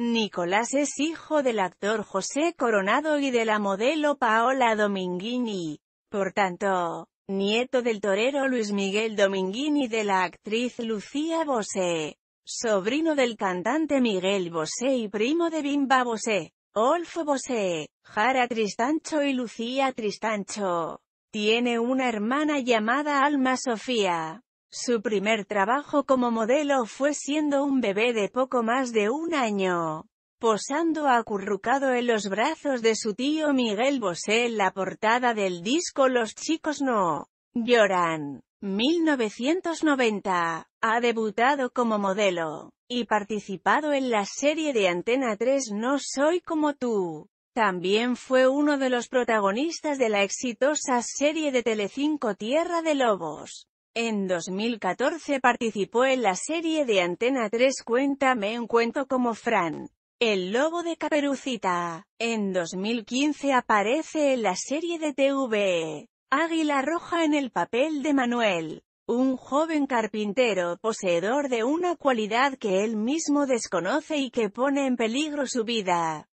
Nicolás es hijo del actor José Coronado y de la modelo Paola Dominguini. Por tanto, nieto del torero Luis Miguel Dominguini y de la actriz Lucía Bosé. Sobrino del cantante Miguel Bosé y primo de Bimba Bosé, Olfo Bosé, Jara Tristancho y Lucía Tristancho. Tiene una hermana llamada Alma Sofía. Su primer trabajo como modelo fue siendo un bebé de poco más de un año, posando acurrucado en los brazos de su tío Miguel Bosé en la portada del disco Los chicos no lloran. 1990. Ha debutado como modelo, y participado en la serie de Antena 3 No soy como tú. También fue uno de los protagonistas de la exitosa serie de Telecinco Tierra de Lobos. En 2014 participó en la serie de Antena 3 Cuéntame un cuento como Fran, el lobo de Caperucita. En 2015 aparece en la serie de TV, Águila Roja en el papel de Manuel, un joven carpintero poseedor de una cualidad que él mismo desconoce y que pone en peligro su vida.